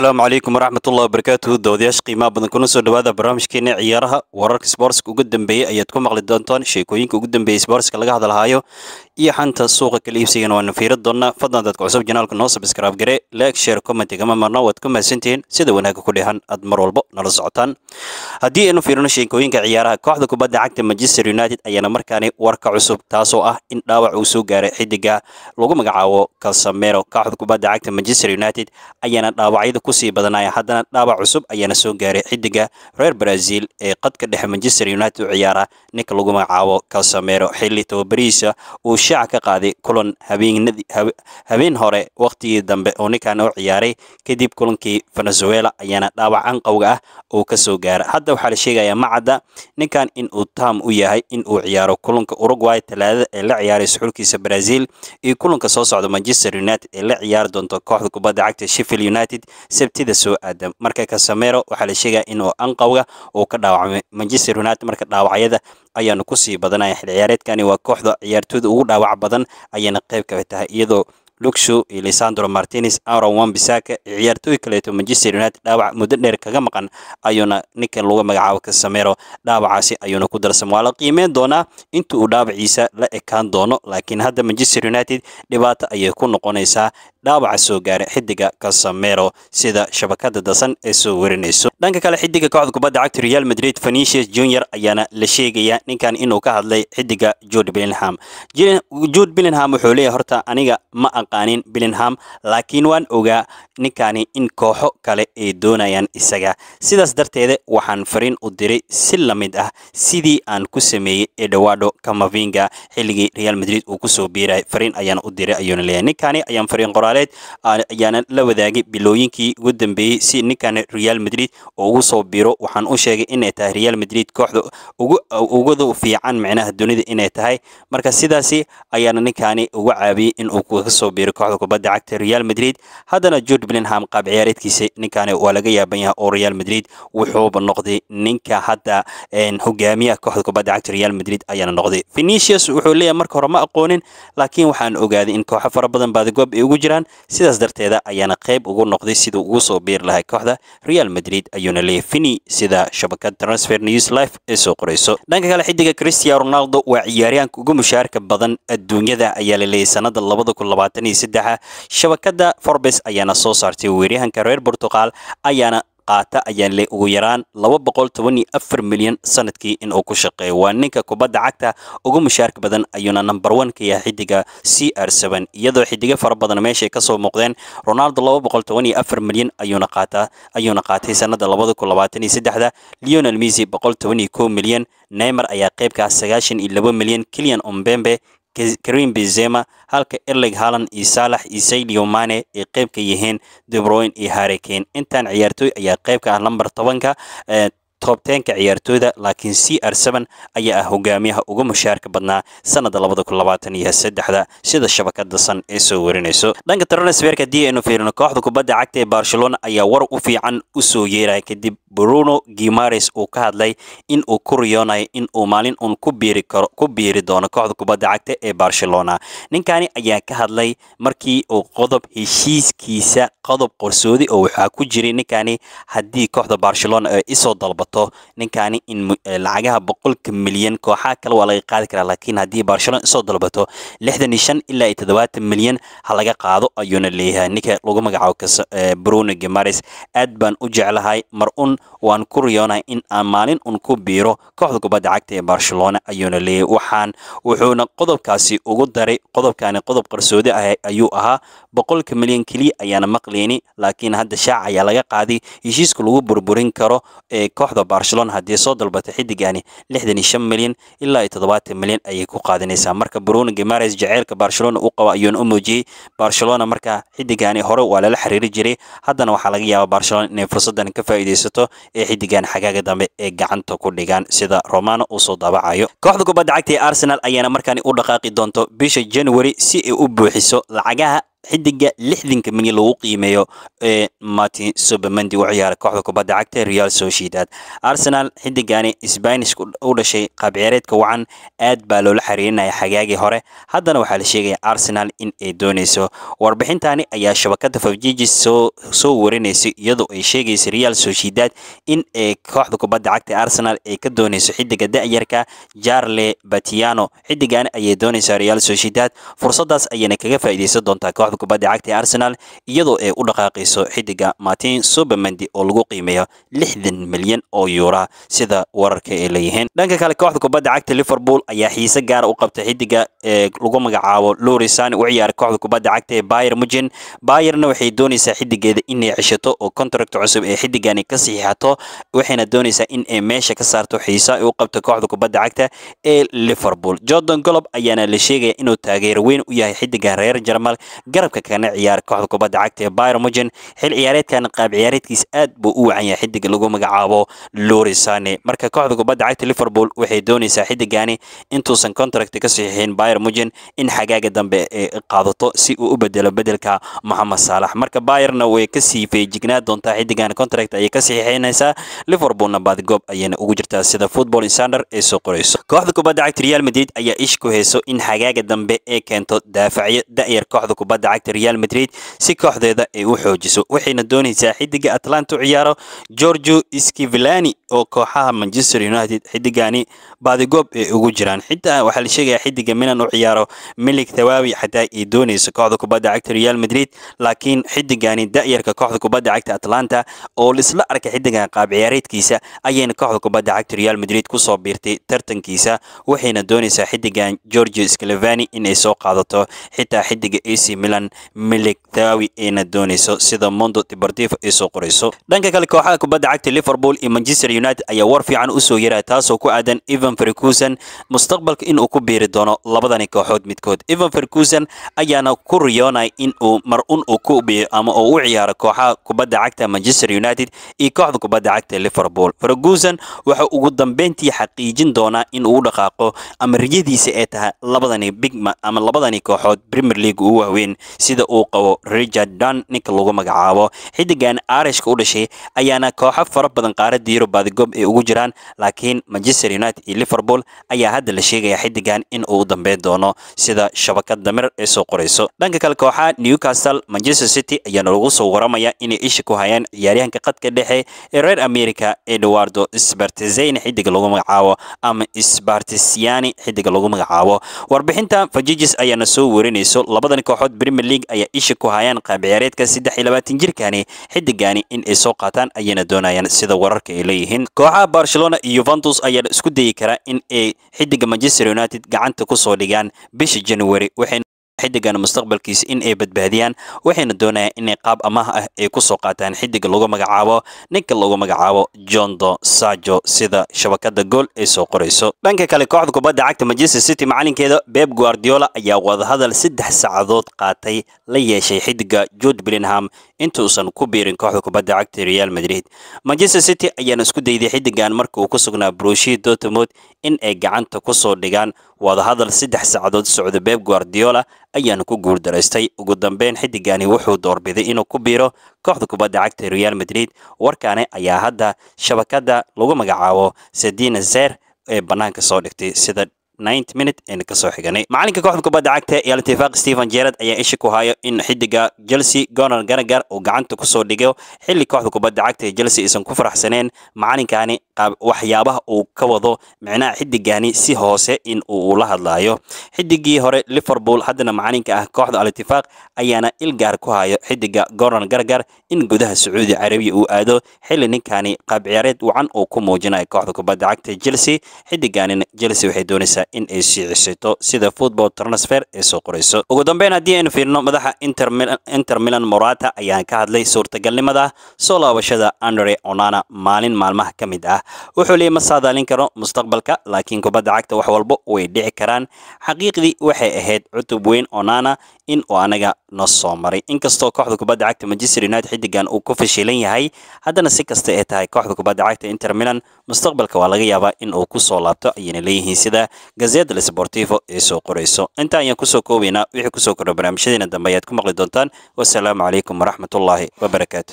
asalaamu calaykum waraxmatullahi wabarakaatuhu dawadayaasha qiimaha badan kuna soo dhawaada barnaamijkeena ciyaaraha wararka isboortska ugu dambeeyey ayaad ku maqli doontaan sheekooyinka ugu dambeeyey isboortska laga hadlahaayo iyo xanta suuqa kala iibsigana waana fiiri doonaa fadlan dadka cusub janaalka noo sabskraib gare like share comment igama marna waad ku mahadsantihiin sida wanaagga ku dheehan aad mar walbo nala socotaan haddii aynu fiirino sheekooyinka ciyaaraha kooxda kubadda cagta manchester united ayaana markaani warka cusub taasoo ah in dhaawac uu soo gaaray xidiga lagu magacaabo calsamero kooxda kubadda cagta manchester united ayaana dhaawacyada kusii badanaya haddana dhaawac cusub ayaana soo gaaray xidiga reer brazil ee qadka dhexe manchester united u ciyaara ninka lagu magacaabo calsamero xilli tababarihiisa uu shaaca ka qaaday kulan habeen hore waqtigii dambe oo ninkan u ciyaaray kadib kulankii venezuela ayaana dhaawac anqowga ah uu kasoo soo gaaray hadda waxaa la sheegayaa macadda ninkan in uu taam u yahay in uu ciyaaro kulanka uruguay talaadada ee la ciyaaraysa xulkiisa brazil iyo kulanka soo socda manchester united ee la ciyaari doonto kooxda kubadda cagta sheffield united sabtida soo aadan marka kasamero waxaa la sheegaya inuu anqawga uu ka dhaawacmay manchester united marka dhaawacyada ayaanu kusii badanaya xil ciyaareedkani waa kooxda ciyaartooyda ugu dhaawac badan ayayna qayb kaba tahay iyadoo luxu iyo lisandro martinez aron wambisaka iyo ciyaartooy kaleeto manchester united dhaawac muddo dheer kaga maqan ayuuna ninkan lagu magacaabo kasamero dhaawacaasi ayuuna ku darsama waa la qiimeyn doonaa inta uu dhaawaciisa la ekaan doono laakiin hadda manchester united dhibaato ayay ku noqonaysaa dhaawaca soo gaara xidiga kasamero sida shabakada dasan ay soo warinayso dhanka kale xidiga kooxda kubadda cagta real madrid venicius junior ayaana la sheegaya ninkan inuu ka hadlay xidiga jude billingham jude billingham wuxuu leeyahay horta aniga ma aqaanin billingham laakiin waan ogaa ninkani in kooxo kale ay doonayaan isaga sidaas darteeda waxaan fariin u diray si la mid ah sidii aan ku sameeyey edowado camavinga xilligii real madrid uu kusoo biirayay fariin ayaan u diray ayuuna leeyahay ninkaani ayaan fariin qoraa soomaaliyeed ayaana ah, la wadaagay bilooyinkii ugu dambeeyey si ninkan real madrid oo ugu soo biiro waxaan u sheegay inay tahay real madrid kooxda ugadu fiican micnaha dunida inay tahay marka sidaasi ayaana ninkaani uga caabiyey in uu kaga soo biiro kooxda kubadda cagta real madrid haddana jude blinham qaab ciyaareedkiisa ninkaani waa laga yaaban yahay oo real madrid wuxuuba noqday ninka hadda hogaamiyaha kooxda kubadda cagta real madrid ayaana noqday vinicius wuxuu leeyahay marka hore ma aqoonin laakiin waxaan ogaaday in kooxo fara badan baadigob ay ugu jiraan jiraan sidaas darteeda ayaana qayb ugu noqday siduu ugu soo biir lahaa kooxda real madrid ayuuna fini sida shabakad transfer news life ee soo qorayso dhanka kale xidiga christian ronaldo waa ciyaaryahanka ugu mushaarka badan adduunyada ayaa la leeyay sanada labada kun labaatan iyo saddexa shabakada forbes ayaana soo saartay weeryahanka reer portugal ayaana qaata ayaan le ugu yaraan laba boqol toban afar milyan sanadkii inuu ku shaqeeyo waa ninka kubadda cagta ugu mushaarka badan ayuuna namber ka yahay xidiga c r iyadoo xidiga fara badan meeshay kasoo muuqdeen ronaldo laba boqol toban afar milyan ayuuna qaatay sannada labada kun labaatan iyo saddexda leonel misi milyan neymar ayaa sagaashan iyo qaybkaas milyan kilian ombembe karim benzema halka erlig halan iyo saalax iyo saydio mane ay qayb ka yihiin debroyn iyo haarikeen intaan ciyaartoy ayaa qayb ka ah lambar tobanka eh, toobteenka ciyaartooyda laakiin c r ayaa ah hogaamiyaha ugu mushaarka badnaa sannada da sida shabakada san ee soo warinayso dhanka transferka haddii aynu fiirino kooxda kubadda cagta ee barcelona ayaa war u fiican u soo yeeraya kadib bruno gimares uu ka hadlay in uu ku riyoonayo in uu maalin uun ku biiri doono kooxda kubadda cagta ee barcelona ninkani ayaa ka hadlay markii uu qodob heshiiskiisa qodob qorsoodi oo waxaa ku jiray ninkani haddii kooxda barcelona ee isoo dalbato noqoto ninkaani in eh, lacagaha boqolka milyan kooxaa kale waa laga qaadi karaa laakiin haddii barcelona isoo dalbato lixdan iyo shan ilaa iyo toddobaatan milyan ha laga qaado ayuuna leeyahay ninka lagu magacaabo eh, bruno gimares aad baan u jeclahay mar un waan ku riyoonahay in aan maalin un ku biiro kooxda kubadda cagta ee barcelona ayuuna leeyahay waxaan wuxuuna qodobkaasi ugu daray qodobkaani qodob qarsoodi ah ayuu ahaa boqolka milyan keliya ayaana maqleyni laakiin hadda shaac ayaa laga qaaday heshiiska lagu burburin karo ee eh, kooxda kooxda barcelona haddii soo dalbatay xidigani milyan ilaa milyan ayay ku qaadanaysaa marka bruno gimares jaceylka barcelona u qaba ayuuna u muujiyey barcelona marka xidigani hore waa lala xiriiri jiray haddana waxaa laga yaabaa barcelona inay fursaddan ka faa'iidaysato ee xidigan xagaaga dambe ee gacanta ku dhigaan sida romano uu soo daabacayo kooxda kubadda cagta ee arsenal ayaana markaani u dhaqaaqi doonto bisha january si ay u buuxiso lacagaha xidiga lixdinka mani lagu qiimeeyo martin sobamandi u ciyaaray kooxda kubadda cagta real sociedad arsenal xidigani sbainishka u dhashay qaabciyaareedka wacan aad baa loola xiriirinaya xagaagii hore haddana waxaa la sheegaya arsenal in ay doonayso warbixintani ayaa shabakada farjiji soo warinaysa iyadoo ay sheegaysa real sociedad in kooxda kubadda cagta arsenal ay ka doonayso xidiga da'yarka jarle batiano xidigani ayay doonaysaa real sociedad fursadaas ayayna kaga faa'iideysan doontaa kooxda kubadda cagta ee arsenal iyadoo ay u dhaqaaqayso xidiga martin subermendi oo lagu qiimeeyo lixdan milyan oo yuura sida wararka ay leeyihiin dhanka kale kooxda kubadda cagta liverpool ayaa xiise gaara u qabta xidiga ee lagu magacaabo lorisan u ciyaaray kooxda kubadda cagta ee bayer mugen bayerna waxay doonaysaa xidigeeda inay ceshato oo contract cusub ee xidigani ka saxiixato waxayna doonaysaa in ay meesha ka saarto xiisa ay u qabto kooxda kubadda cagta ee liverpool jordan golob ayaana la sheegaya inuu taageero weyn u yahay xidiga reer jarmal garabka kana ciyaara kooxda kubadda cagta ee byr mugen xil ciyaareedkan qaab ciyaareedkiis aad buu u wacan yahay xidig lagu magacaabo lurisane marka kooxda kubadda cagta liverpool waxay doonaysaa xidigani intuusan contract ka saxiixin byr mugen in xagaaga dambe ay qaadato si uu u bedelo bedelka moxamed saalax marka byrna way ka sii feejignaa doontaa xidigan contract ayay ka saxiixinaysaa liverpoolna baadgoob ayayna ugu jirtaa sida football insider ay soo qorayso kooxda kubadda cagta real madrid ayaa ish ku in xagaaga dambe ay keento daafacyo da'yar kooxda kubadda lacagta real madrid si kooxdeeda ay u xoojiso waxayna doonaysaa xidiga atlanta u ciyaaro gorgio skivilani oo kooxaha manchester united xidigani baadigoob ay ugu jiraan xitaa waxaa la sheegayaa xidiga milan u ciyaaro milik thawaawi xataa ay doonayso kooxda kubadda cagta real madrid laakiin xidigani da'yarka kooxda kubadda cagta atlanta oo laisla arkay xidigan qaab ciyaareedkiisa ayayna kooxda kubadda cagta real madrid kusoo biirtay tartankiisa waxayna doonaysaa xidigan george sclevani inay soo qaadato xitaa xidiga ac milan milik daawi ayna doonayso sida mondo tibardiif ay soo qorayso dhanka kale kooxaha kubadda cagta liverpool iyo manchester united ayaa war fiican usoo soo yaraa taasoo ku aadan evan ferguson mustaqbalka inuu ku biiri doono labadani kooxood midkood evan ferguson ayaana ku in uu mar un uu ku biyo ama uu u ciyaaro kooxaha kubadda cagta manchester united iyo kooxda kubadda cagta liverpool ferguson waxa ugu dambeyntii xaqiijin doonaa inuu u dhaqaaqo ama riyadiisa ee taha labadani bigma ama labadani kooxood premier league ugu waaweyn sida uu qabo richard dan ninka lagu magacaabo xidigan arishka u dhashay ayaana kooxo fara badan qaaradda yurub baadigob ay ugu jiraan laakiin manchester united iyo liverpool ayaa hadda la sheegaya xidigan in uu dambeyn doono sida shabakad damir ee soo qorayso dhanka kale kooxaha newcastle manchester city ayaana lagu soo waramaya inay isha ku hayaan ciyaaryahanka qadka dhexe ee reer america eduardo sbartezeyne xidiga lagu magacaabo ama sbartesiani xidiga lagu magacaabo warbixinta fajijis ayaana soo werinayso labadan kooxood premier league ayaa isha ku hayaan ciyaareedka saddex iyo labaatan jirkani xidigani in ay soo qaataan ayayna doonayaan sida wararka ay leeyihiin kooxaha barcelona iyo yuventus ayaana isku dayi karaa in ay xidiga manchester united gacanta ku soo dhigaan bisha january xidigan mustaqbalkiisa in ay badbaadiyaan waxayna doonayaan inay qaab amaah ah ay ku soo qaataan xidiga lagu magacaabo ninka lagu magacaabo jondo sajo sida shabakada gool ay soo qorayso dhanka kale kooxda kubadda cagta manchester city macalinkeeda beb guardiola ayaa wadahadal saddex saacadood qaatay la yeeshay xidiga jude bilingham intuusan ku biirin kooxda kubadda cagta real madrid manchester city ayaana isku dayday xidigan marka uu ku sugnaa brushia dotamod in ay gacanta ku soo dhigaan wadahadal saddex saacadood socda beeb guardiola ayaana ku guurdaraystay ugu dambeyn xiddigani wuxuu doorbiday inuu ku biiro kooxda kubadda cagta real madrid warkaani ayaa hadda shabakada lagu magacaabo sedina zeer ee bannaanka soo dhigtay sida minute aynu kasoo xiganay macalinka kooxda kubadda cagta ee alitifaaq stephen jerad ayaa isha ku hayo in xidiga chelsea gonar garagar uu gacanta kusoo dhigo xilli kooxda kubadda cagta ee chelsea aysan ku faraxsaneen macalinkani waxyaabaha uu ka wado micnaha xidigani si hoose in uu la hadlayo xidigii hore liverpool haddana macalinka ah kooxda alitifaaq ayaana ilgaar ku hayo xidiga gonar garagar in gudaha sacuudi carabiya uu aado xilli ninkani qaab ciyaareed wacan uu ku muujinayo kooxda kubadda cagta chelsea xidiganina chelsea waxay doonaysaa in ay sii sida football transfer ay soo qorayso ugu dambeyn haddii aynu fiirino madaxa inter milan morata ayaan ka hadlay suurtagalnimada soo laabashada andre onana maalin maalmaha ka mid ah wuxuu leeyay ma saadaalin karo mustaqbalka laakiin kubadda cagta wax walba way dhici karaan xaqiiqdii waxay ahayd cutub weyn onana in uu anaga na soo maray inkastoo kooxda kubadda cagta manchester united xiddigan uu ku fashilan yahay haddana si kasta ee tahay kooxda kubadda cagta inter milan mustaqbalka waa laga yaabaa in uu ku soo laabto ayayna leeyihiin sida gazeta lasportivo ee soo qorayso inta ayaan kusoo koobaynaa wixii kusoo kordha barnaamijyadeena dambe ayaad ku maqli doontaan wasalaamu calaykum waraxmatullaahi wabarakaatu